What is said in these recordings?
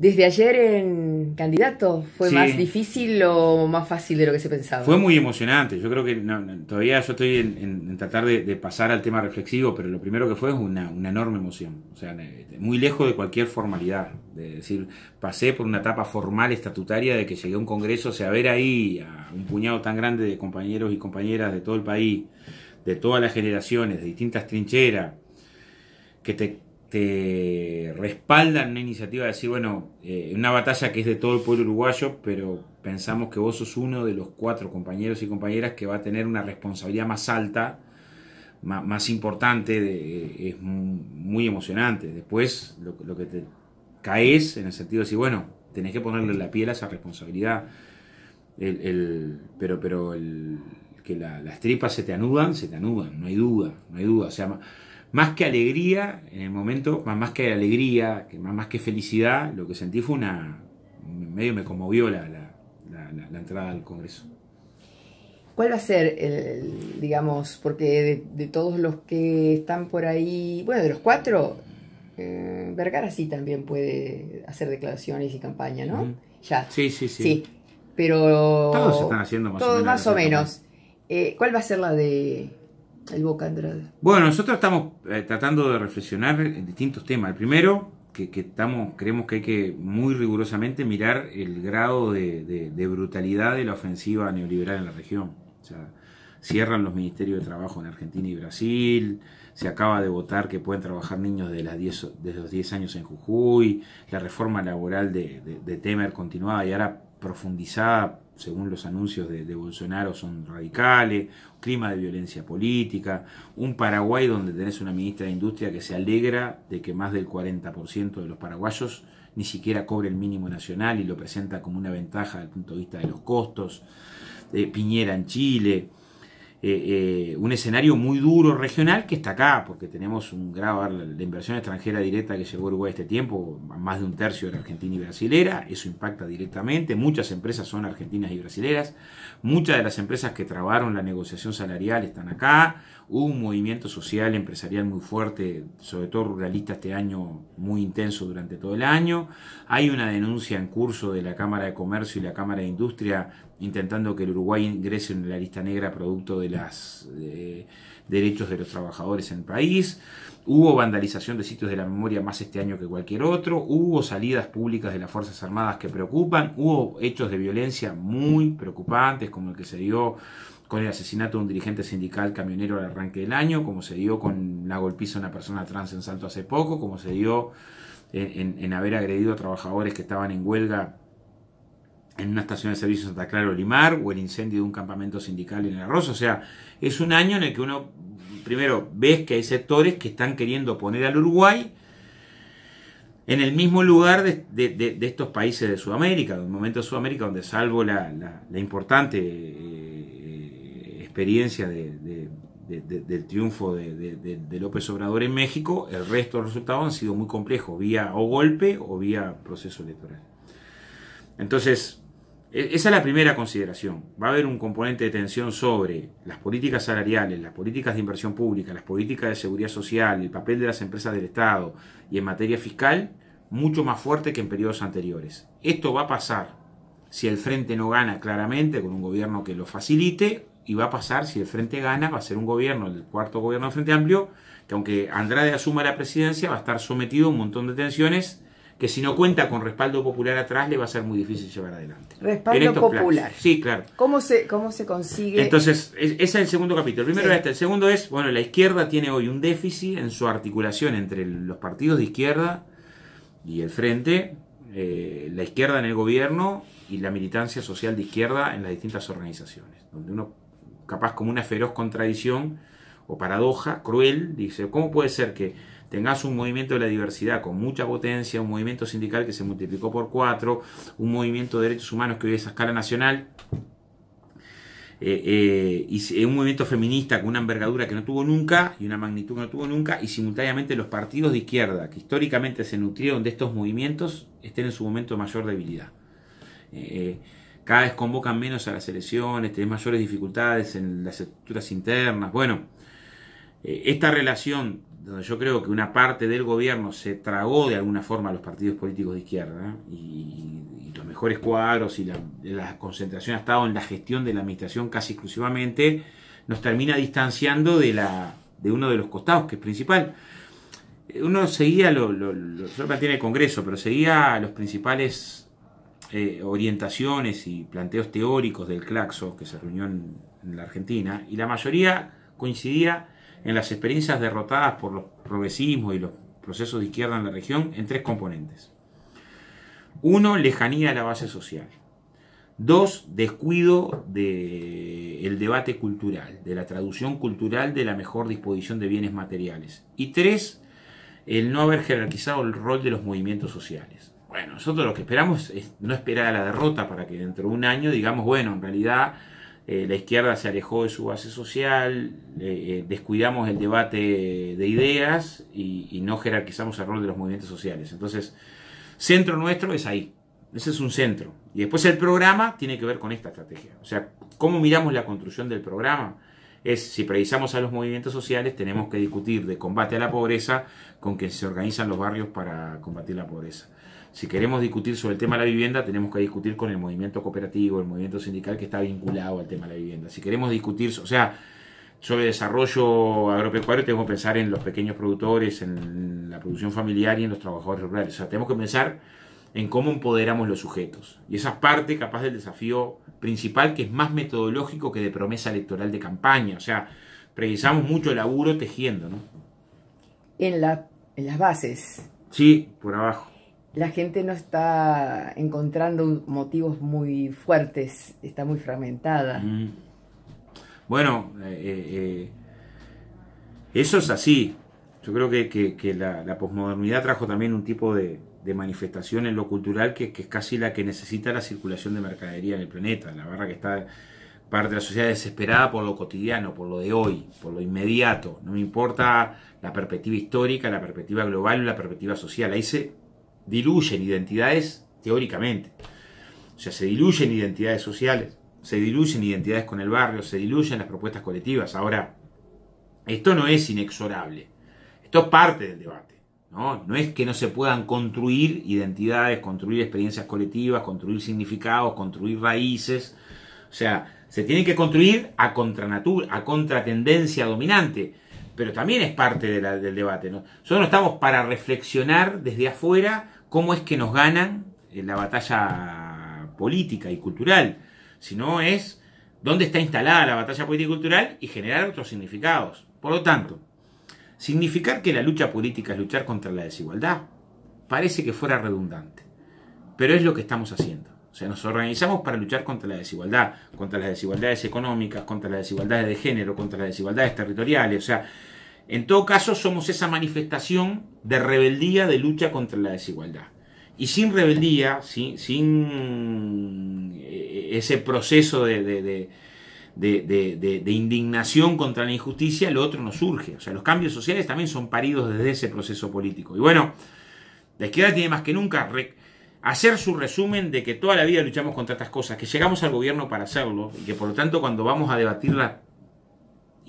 Desde ayer en candidato, ¿fue más difícil o más fácil de lo que se pensaba? Fue muy emocionante. Yo creo que todavía yo estoy en, tratar de, pasar al tema reflexivo, pero lo primero que fue es una, enorme emoción. O sea, este, muy lejos de cualquier formalidad. De decir, pasé por una etapa formal estatutaria de que llegué a un congreso, o sea, ver ahí a un puñado tan grande de compañeros y compañeras de todo el país, de todas las generaciones, de distintas trincheras, que te te respaldan una iniciativa de decir, bueno, eh, una batalla que es de todo el pueblo uruguayo, pero pensamos que vos sos uno de los cuatro compañeros y compañeras que va a tener una responsabilidad más alta, más, importante, eh, es muy emocionante. Después lo, que te caes en el sentido de decir, bueno, tenés que ponerle la piel a esa responsabilidad, pero, pero el, que las tripas se te anudan, se te anudan, no hay duda, no hay duda más que alegría, en el momento, más más que alegría, más más que felicidad, lo que sentí fue una... medio me conmovió la, entrada al Congreso. ¿Cuál va a ser, el, digamos, porque de, todos los que están por ahí, bueno, de los cuatro, eh, Vergara sí también puede hacer declaraciones y campaña, ¿no? Ya. Sí, sí, sí, sí. Pero... Todos están haciendo más o menos. Más o menos. Eh, ¿Cuál va a ser la de Boca Bueno, nosotros estamos eh, tratando de reflexionar en distintos temas. El primero, que, estamos, creemos que hay que muy rigurosamente mirar el grado de, brutalidad de la ofensiva neoliberal en la región. O sea, cierran los ministerios de trabajo en Argentina y Brasil, se acaba de votar que pueden trabajar niños de las desde los 10 años en Jujuy, la reforma laboral de, de Temer continuada y ahora profundizada, según los anuncios de, Bolsonaro, son radicales, clima de violencia política, un Paraguay donde tenés una ministra de Industria que se alegra de que más del 40% de los paraguayos ni siquiera cobre el mínimo nacional y lo presenta como una ventaja desde el punto de vista de los costos, Piñera en Chile, eh, eh, un escenario muy duro regional que está acá, porque tenemos un grado de inversión extranjera directa que llegó a Uruguay este tiempo, más de un tercio era argentina y brasilera, eso impacta directamente, muchas empresas son argentinas y brasileras, muchas de las empresas que trabaron la negociación salarial están acá, hubo un movimiento social empresarial muy fuerte, sobre todo ruralista este año, muy intenso durante todo el año, hay una denuncia en curso de la Cámara de Comercio y la Cámara de Industria intentando que el Uruguay ingrese en la lista negra producto de los eh, derechos de los trabajadores en el país, hubo vandalización de sitios de la memoria más este año que cualquier otro, hubo salidas públicas de las Fuerzas Armadas que preocupan, hubo hechos de violencia muy preocupantes como el que se dio con el asesinato de un dirigente sindical camionero al arranque del año, como se dio con la golpiza de una persona trans en Salto hace poco, como se dio en, en haber agredido a trabajadores que estaban en huelga en una estación de servicio en Santa Clara o Limar, o el incendio de un campamento sindical en el Arroz. O sea, es un año en el que uno, primero, ves que hay sectores que están queriendo poner al Uruguay en el mismo lugar de, estos países de Sudamérica, de un momento de Sudamérica donde salvo la, la, importante eh, eh, experiencia del triunfo de, López Obrador en México, el resto de los resultados han sido muy complejos, vía o golpe o vía proceso electoral. Entonces, e-, esa es la primera consideración. Va a haber un componente de tensión sobre las políticas salariales, las políticas de inversión pública, las políticas de seguridad social, el papel de las empresas del Estado y en materia fiscal mucho más fuerte que en periodos anteriores. Esto va a pasar si el frente no gana claramente con un gobierno que lo facilite y va a pasar si el frente gana, va a ser un gobierno, el cuarto gobierno del Frente Amplio, que aunque Andrade asuma la presidencia va a estar sometido a un montón de tensiones que si no cuenta con respaldo popular atrás le va a ser muy difícil llevar adelante. Respaldo popular. Sí, claro. ¿Cómo se, cómo se consigue? Entonces, ese es el segundo capítulo. El primero este. El segundo es, bueno, la izquierda tiene hoy un déficit en su articulación entre los partidos de izquierda y el frente, eh, la izquierda en el gobierno y la militancia social de izquierda en las distintas organizaciones, donde uno capaz como una feroz contradicción o paradoja cruel, dice, ¿cómo puede ser que tengas un movimiento de la diversidad con mucha potencia, un movimiento sindical que se multiplicó por cuatro, un movimiento de derechos humanos que hoy es a escala nacional, eh, eh, y eh, un movimiento feminista con una envergadura que no tuvo nunca y una magnitud que no tuvo nunca, y simultáneamente los partidos de izquierda, que históricamente se nutrieron de estos movimientos, estén en su momento de mayor debilidad. cada vez convocan menos a las elecciones, tenés mayores dificultades en las estructuras internas. Bueno, eh, esta relación, donde yo creo que una parte del gobierno se tragó de alguna forma a los partidos políticos de izquierda y, los mejores cuadros y la, concentración ha estado en la gestión de la administración casi exclusivamente, nos termina distanciando de, la, de uno de los costados, que es principal. Eh, uno seguía, lo, lo, el Congreso, pero seguía los principales eh, orientaciones y planteos teóricos del Claxo, que se reunió en la Argentina, y la mayoría coincidía en las experiencias derrotadas por los progresismos y los procesos de izquierda en la región en tres componentes. Uno, lejanía a la base social. Dos, descuido del debate cultural, de la traducción cultural de la mejor disposición de bienes materiales. Y tres, el no haber jerarquizado el rol de los movimientos sociales. Bueno, nosotros lo que esperamos es no esperar a la derrota para que dentro de un año digamos, bueno, en realidad eh, la izquierda se alejó de su base social, eh, eh, descuidamos el debate de ideas y, no jerarquizamos el rol de los movimientos sociales. Entonces, centro nuestro es ahí, ese es un centro. Y después el programa tiene que ver con esta estrategia. O sea, ¿cómo miramos la construcción del programa? Es si previsamos a los movimientos sociales, tenemos que discutir de combate a la pobreza con que se organizan los barrios para combatir la pobreza si queremos discutir sobre el tema de la vivienda, tenemos que discutir con el movimiento cooperativo, el movimiento sindical que está vinculado al tema de la vivienda. Si queremos discutir, o sea, sobre desarrollo agropecuario, tenemos que pensar en los pequeños productores, en la producción familiar y en los trabajadores rurales. O sea, tenemos que pensar en cómo empoderamos los sujetos. Y esa parte capaz del desafío principal que es más metodológico que de promesa electoral de campaña. O sea, precisamos mucho laburo tejiendo, ¿no? En, la, en las bases. Sí, por abajo la gente no está encontrando motivos muy fuertes, está muy fragmentada. Mm. Bueno, eh, eh, eh, eso es así. Yo creo que, la, posmodernidad trajo también un tipo de, manifestación en lo cultural que, es casi la que necesita la circulación de mercadería en el planeta. La verdad que está parte de la sociedad desesperada por lo cotidiano, por lo de hoy, por lo inmediato. No me importa la perspectiva histórica, la perspectiva global o la perspectiva social. Ahí se, diluyen identidades teóricamente. O sea, se diluyen identidades sociales, se diluyen identidades con el barrio, se diluyen las propuestas colectivas. Ahora, esto no es inexorable. Esto es parte del debate. ¿no? no es que no se puedan construir identidades, construir experiencias colectivas, construir significados, construir raíces. O sea, se tiene que construir a contranatura, a contratendencia dominante. Pero también es parte del debate. ¿no? Nosotros no estamos para reflexionar desde afuera cómo es que nos ganan en la batalla política y cultural, sino es dónde está instalada la batalla política y cultural y generar otros significados. Por lo tanto, significar que la lucha política es luchar contra la desigualdad parece que fuera redundante, pero es lo que estamos haciendo. O sea, nos organizamos para luchar contra la desigualdad, contra las desigualdades económicas, contra las desigualdades de género, contra las desigualdades territoriales. O sea, en todo caso, somos esa manifestación de rebeldía, de lucha contra la desigualdad. Y sin rebeldía, sin, eh, ese proceso de, de, indignación contra la injusticia, lo otro no surge. O sea, los cambios sociales también son paridos desde ese proceso político. Y bueno, la izquierda tiene más que nunca hacer su resumen de que toda la vida luchamos contra estas cosas, que llegamos al gobierno para hacerlo, y que por lo tanto cuando vamos a debatir la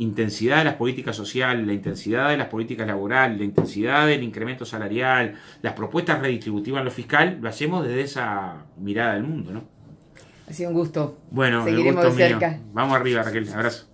intensidad de las políticas sociales, la intensidad de las políticas laborales, la intensidad del incremento salarial, las propuestas redistributivas en lo fiscal, lo hacemos desde esa mirada del mundo, ¿no? Ha sido un gusto. Bueno, Vamos arriba, Raquel. Abrazo.